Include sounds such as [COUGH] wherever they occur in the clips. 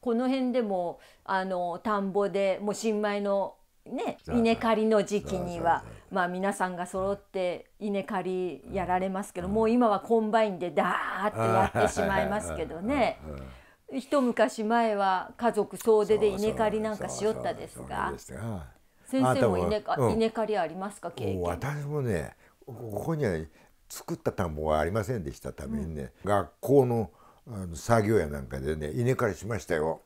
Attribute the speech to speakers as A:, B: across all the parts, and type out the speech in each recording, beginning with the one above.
A: この辺でもあの田んぼでもう新米のね稲刈りの時期にはまあ皆さんが揃って稲刈りやられますけど、うん、もう今はコンバインでダーッてやってしまいますけどね。一昔前は家族総出で稲刈りなんかしよったですが
B: 先生も稲稲
A: 刈りありますか経験私
B: もねここには作った田んぼはありませんでしたためにね、うん、学校のあの作業やなんかでね稲刈りしましたよ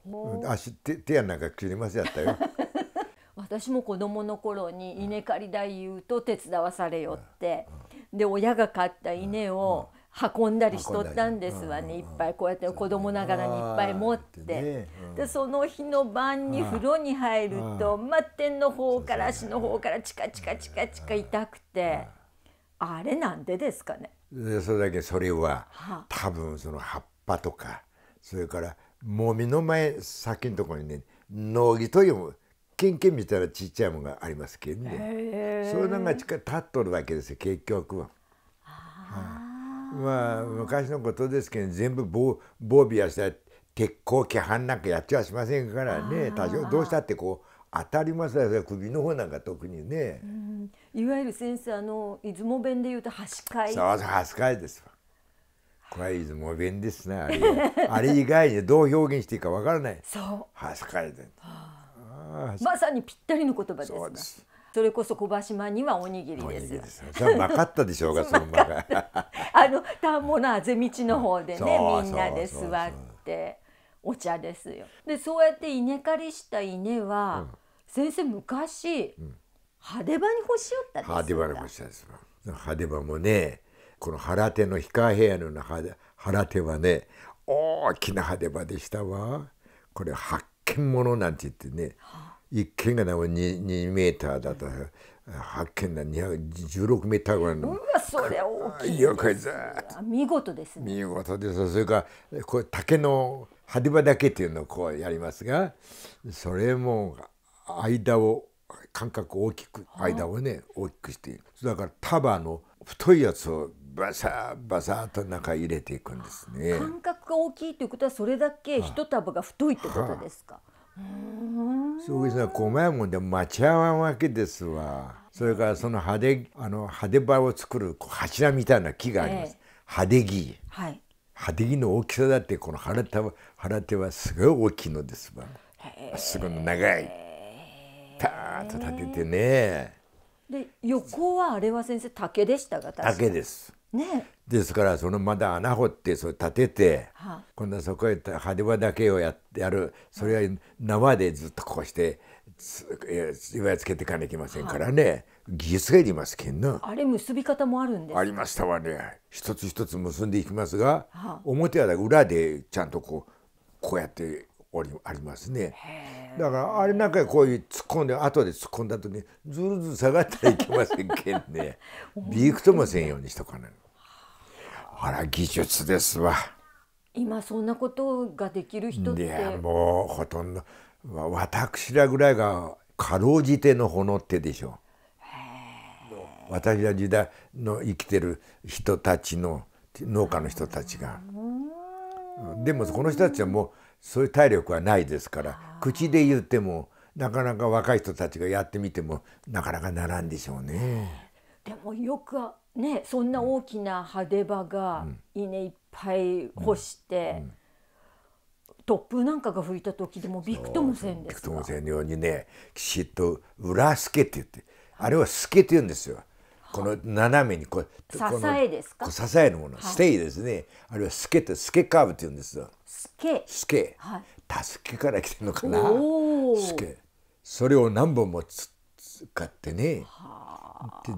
B: 足手手やなんか切りますやったよ
A: [LAUGHS] 私も子供の頃に稲刈り代言うと手伝わされよって、で親が買った稲を運んだりしとったんですわね、いっぱいこうやって子供ながらにいっぱい持って、でその日の晩に風呂に入ると、まあ、天の方から足の方からチカチカチカチカ痛くて、あれなんでですかね。
B: それだけそれは、は多分その葉っ葉とかそれからもみの前先のところにね農木というケンケンみたいなちっちゃいものがありますけどねそういうのが立っとるわけですよ結局は。まあ昔のことですけど全部防防備やした鉄鋼規範なんかやっちゃしませんからね多少どうしたってこう当たりますよ首の方なんか特にね。
A: いわゆる先生あの出雲弁で言うとはしかい。そうそう
B: はしかいですわ。クいですもう便ですねあれ [LAUGHS] あれ以外にどう表現していいかわからないそうはすかれてま
A: さにぴったりの言葉ですそうですそれこそ小橋島にはおにぎりです。じゃなかっ
B: たでしょうが [LAUGHS] その場が。[LAUGHS]
A: あの田んぼのあぜ道の方でね、みんなで座ってお茶ですよ。でそうやって稲刈りした稲は、うん、先生昔、うん、派手場に干しよったです。派手場に干し
B: 派手場もねこの腹手の氷川部屋の腹手はね大きな派手場でしたわこれ発見物なんて言ってね一軒が 2, 2メーターだったら発見が216メーターぐらいのうわ
A: それ大きい見事ですね見事
B: ですそれからこれ竹の派手場だけっていうのをこうやりますがそれも間を間隔大きく間をね大きくしているだから束の太いやつをバサバサと中入れていくんですね感
A: 覚が大きいということはそれだけ一束が太
B: いってことですか、そうですね細いもんで待ち合わんわけですわそれからその派手あの派手場を作る柱みたいな木があります、えー、派手木、はい、派手木の大きさだってこの腹手は腹手はすごい大きいのですわすごい長いたーっと立ててね
A: で横はあれは先生竹でしたが竹ですね、
B: ですからそのまだ穴掘ってそれ立てて、はあ、今度はそこへ羽輪だけをややるそれは縄でずっとこうして岩つけていかなきゃいけませんからね、はあ、技術がいりますけんなあ
A: れ結び方もあるんですありま
B: したわね一つ一つ結んでいきますが、はあ、表は裏でちゃんとこうこうやっておりありますねだからあれなんかこういう突っ込んで後で突っ込んだ時にずるずる下がったらいけませんけんねびく [LAUGHS] ともせんようにしとかない。あら技術ですわ
A: 今そんなことができる人っていや
B: もうほとんど私らぐらいがかろうじてのほの手でしょ私ら時代の生きてる人たちの農家の人たちがでもこの人たちはもうそういう体力はないですから口で言ってもなかなか若い人たちがやってみてもなかなかならんでしょうね。
A: でもよくねそんな大きな派手場が稲いっぱい干して、突風なんかが吹いた時でもびくともせんですかびくともせ
B: んようにねきちっと裏透けって言ってあれは透けって言うんですよ。この斜めにこう支え
A: ですか支え
B: のもの、はい、ステイですねあれはスけってスけカーブって言うんですよスケスケ、
A: はい、
B: 助けから来てるのかなスけそれを何本もつ買ってね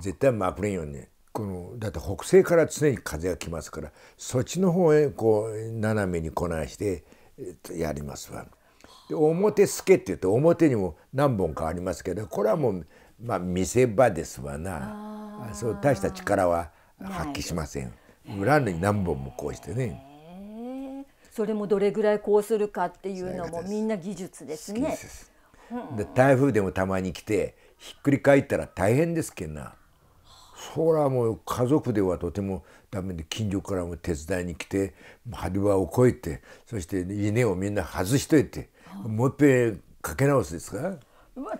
B: 絶対まくれんよねこのだって北西から常に風が来ますからそっちの方へこう斜めにこなしてやりますわ。で表透けって言うと表にも何本かありますけどこれはもう、まあ、見せ場ですわなあ、そう大した力は発揮しません。裏に何本もこうしてね。
A: えそれもどれぐらいこうするかっていうのもみんな技術ですね。
B: で台風でもたまに来てひっくり返ったら大変ですけんなそらもう家族ではとてもダメで近所からも手伝いに来て針場を越えてそして稲をみんな外しといてもういっぺかけ直すですか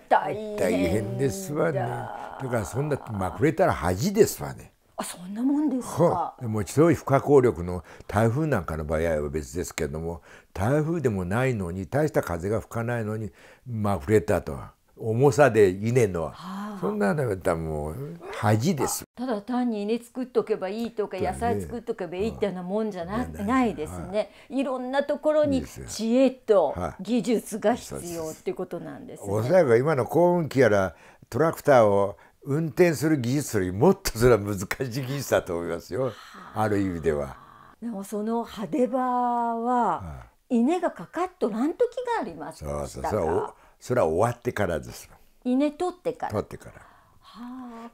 A: 大変大変
B: ですわねだからそんなまくれたら恥ですわね
A: あそんなもんですか
B: もちろん不可抗力の台風なんかの場合は別ですけれども台風でもないのに大した風が吹かないのにまくれたとは。重さで稲のは、はあ、そんなのだもう恥です
A: ただ単に稲作っとけばいいとか野菜作っとけばいいってようなもんじゃな,、ないですね、い、ろんなところに知恵と技術が必要っていうことなんですね、おそ
B: らく今の耕運機やらトラクターを運転する技術よりもっとそれは難しい技術だと思いますよ、ある意味では。
A: でもその派手場は、稲がかかっとらん時がありますそうそうそう
B: それは終わってからです
A: 稲取ってから取って
B: から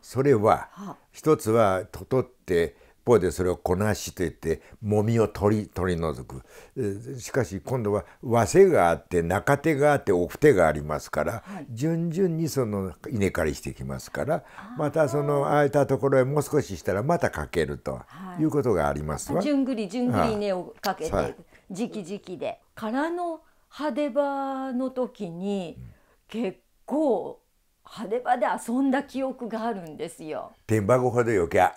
B: それは、は一つは取って一方でそれをこなしていってもみを取り取り除くしかし今度は和製があって中手があって奥手がありますから、はい、順々にその稲刈りしていきますからまたその空いたところへもう少ししたらまたかけると、はい、いうことがありますわ。んぐりじゅ順ぐり稲をかけて、はい、
A: 時期時期で。空の派手場の時に結構派手場で遊んだ記憶があるんですよ。
B: 天箱ほどよけあ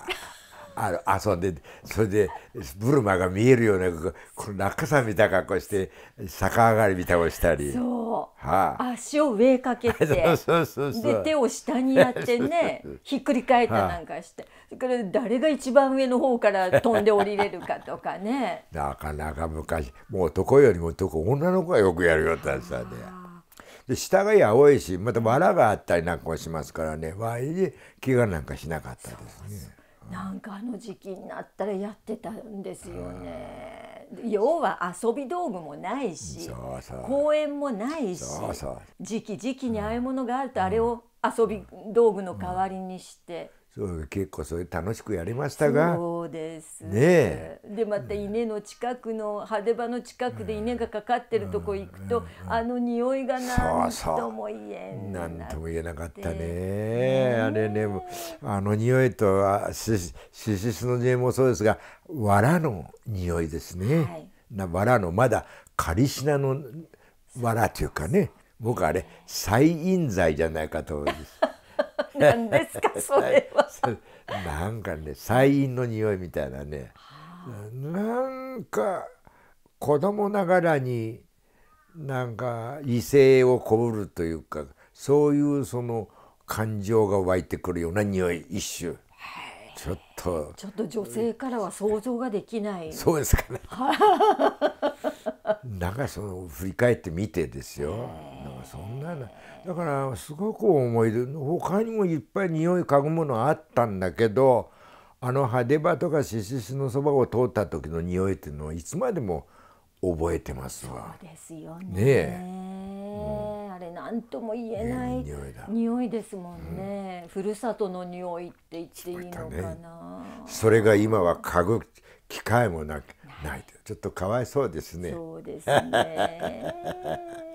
B: 遊んでそれでブルマが見えるようなこの落下さんみたいな格好して逆上がりみたいをしたり。そうは
A: あ、足を上かけて [LAUGHS] で手を下にやってねひっくり返ったなんかして、はあ、それから誰が一番上の方から飛んで降りれるかとかね
B: なかなか昔もう男よりも男女の子がよくやるよってやだね。で下が青いしまた藁があったりなんかもしますからね割に怪我なんかしなかったですね。そうそう
A: なんかあの時期になったらやってたんですよね。要は遊び道具もないし公園もないし時期時期にああいうものがあるとあれを遊び道具の代わりにして。
B: そう結構それ楽しくやりましたがそうですね
A: でまた稲の近くの派手場の近くで稲がかかってるとこ行くと、あの匂いが何とも言え
B: ん何とも言えなかったねあれねあの匂いとはシシスの匂いもそうですが藁の匂いですね、はい、な藁のまだカリシナの藁というかね僕あれ再印剤じゃないかと思うんです何ですか [LAUGHS] それはなんかね菜園の匂いみたいなねなんか子供ながらになんか異性をこぶるというかそういうその感情が湧いてくるような匂い一種。ちょっとちょ
A: っと女性からは想像ができない。そうですかね。[LAUGHS]
B: なんかその振り返ってみてですよなんかそんなだからすごく思い出他にもいっぱい匂い嗅ぐものあったんだけどあの派手場とか獅子のそばを通った時の匂いっていうのはいつまでも覚えてますわ。そうですよねね
A: あれ何とも言えない匂いですもんね、うん、ふるさとの匂いって言っていいのかな、ね、
B: それが今は嗅ぐ機会もなないですちょっとかわいそうですね。そうですね